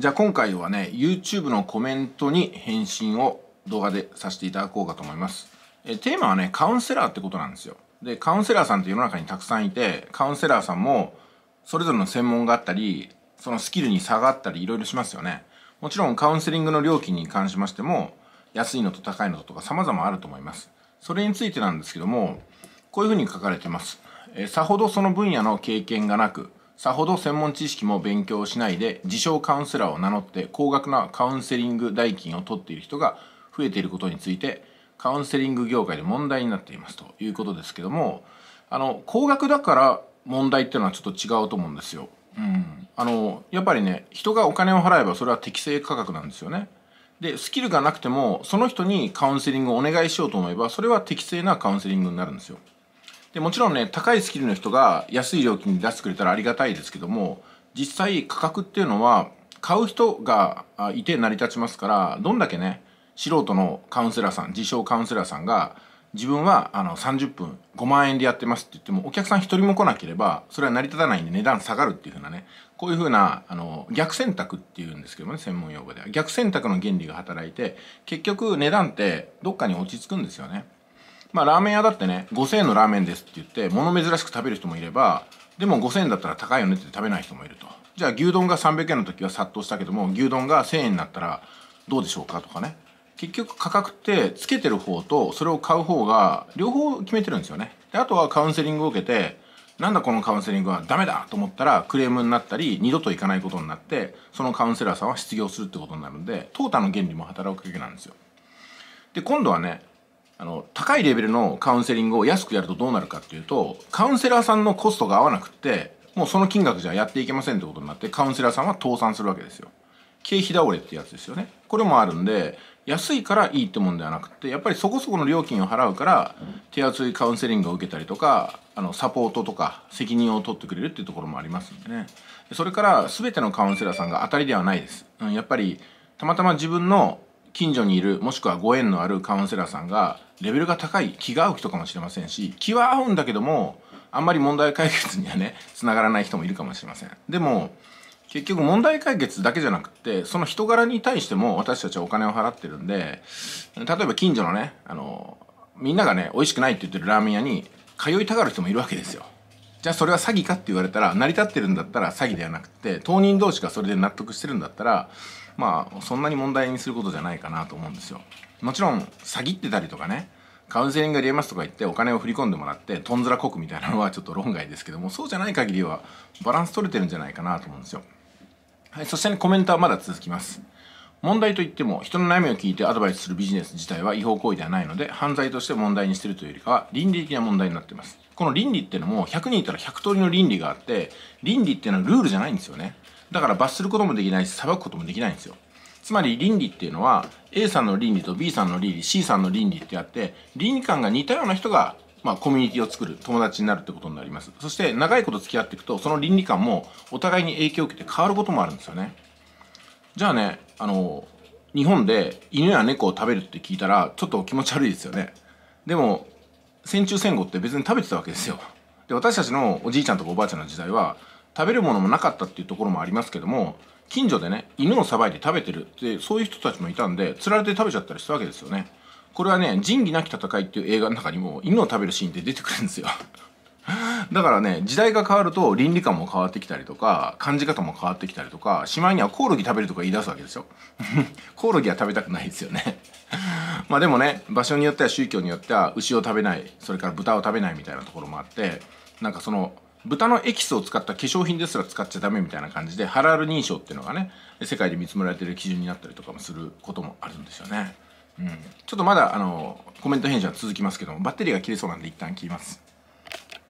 じゃあ今回はね YouTube のコメントに返信を動画でさせていただこうかと思いますえテーマはねカウンセラーってことなんですよでカウンセラーさんって世の中にたくさんいてカウンセラーさんもそれぞれの専門があったりそのスキルに差があったりいろいろしますよねもちろんカウンセリングの料金に関しましても安いのと高いのととか様々あると思いますそれについてなんですけどもこういうふうに書かれてますえさほどその分野の経験がなくさほど専門知識も勉強しないで自称カウンセラーを名乗って高額なカウンセリング代金を取っている人が増えていることについてカウンセリング業界で問題になっていますということですけどもあの高額だから問題っていうのはちょっと違うと思うんですよ。うん、あのやっぱりね人がお金を払えばそれは適正価格なんですよね。でスキルがなくてもその人にカウンセリングをお願いしようと思えばそれは適正なカウンセリングになるんですよ。でもちろんね高いスキルの人が安い料金で出してくれたらありがたいですけども実際価格っていうのは買う人がいて成り立ちますからどんだけね素人のカウンセラーさん自称カウンセラーさんが自分はあの30分5万円でやってますって言ってもお客さん1人も来なければそれは成り立たないんで値段下がるっていうふうなねこういうふうなあの逆選択っていうんですけどね専門用語では逆選択の原理が働いて結局値段ってどっかに落ち着くんですよね。まあラーメン屋だってね5000円のラーメンですって言って物珍しく食べる人もいればでも5000円だったら高いよねって食べない人もいるとじゃあ牛丼が300円の時は殺到したけども牛丼が1000円になったらどうでしょうかとかね結局価格ってつけてる方とそれを買う方が両方決めてるんですよねであとはカウンセリングを受けてなんだこのカウンセリングはダメだと思ったらクレームになったり二度と行かないことになってそのカウンセラーさんは失業するってことになるんで淘汰の原理も働くわけなんですよで今度はねあの高いレベルのカウンセリングを安くやるとどうなるかっていうとカウンセラーさんのコストが合わなくってもうその金額じゃやっていけませんってことになってカウンセラーさんは倒産するわけですよ経費倒れってやつですよねこれもあるんで安いからいいってもんではなくてやっぱりそこそこの料金を払うから手厚いカウンセリングを受けたりとかあのサポートとか責任を取ってくれるっていうところもありますんでねそれから全てのカウンセラーさんが当たりではないです、うん、やっぱりたまたま自分の近所にいるもしくはご縁のあるカウンセラーさんがレベルが高い気が合う人かもしれませんし気は合うんだけどもあんまり問題解決にはねつながらない人もいるかもしれませんでも結局問題解決だけじゃなくてその人柄に対しても私たちはお金を払ってるんで例えば近所のねあのみんながね美味しくないって言ってるラーメン屋に通いたがる人もいるわけですよじゃあそれは詐欺かって言われたら成り立ってるんだったら詐欺ではなくて当人同士がそれで納得してるんだったらまあそんなに問題にすることじゃないかなと思うんですよもちろん詐欺ってたりとかねカウンセリングやりますとか言ってお金を振り込んでもらってとんずらこくみたいなのはちょっと論外ですけどもそうじゃない限りはバランス取れてるんじゃないかなと思うんですよはいそして、ね、コメントはまだ続きます問題といっても人の悩みを聞いてアドバイスするビジネス自体は違法行為ではないので犯罪として問題にしてるというよりかは倫理的な問題になっていますこの倫理っていうのも100人いたら100通りの倫理があって倫理っていうのはルールじゃないんですよねだから罰することもできないし裁くこともできないんですよつまり倫理っていうのは A さんの倫理と B さんの倫理 C さんの倫理ってあって倫理観が似たような人がまあ、コミュニティを作る友達になるってことになりますそして長いこと付き合っていくとその倫理観もお互いに影響を受けて変わることもあるんですよねじゃあねあの日本で犬や猫を食べるって聞いたらちょっと気持ち悪いですよねでも戦中戦後って別に食べてたわけですよで私たちのおじいちゃんとかおばあちゃんの時代は食べるものもなかったっていうところもありますけども近所でね犬をさばいて食べてるってそういう人たちもいたんで釣られて食べちゃったりしたわけですよねこれはね「仁義なき戦い」っていう映画の中にも犬を食べるシーンって出てくるんですよだからね時代が変わると倫理観も変わってきたりとか感じ方も変わってきたりとかしまいにはコオロギ食べるとか言い出すわけですよ コオロギは食べたくないですよね まあでもね場所によっては宗教によっては牛を食べないそれから豚を食べないみたいなところもあってなんかその豚のエキスを使った化粧品ですら使っちゃダメみたいな感じでハラール認証っていうのがね世界で見積もられてる基準になったりとかもすることもあるんですよね。うん、ちょっとまだあのコメント返信は続きますけどもバッテリーが切れそうなんで一旦切ります。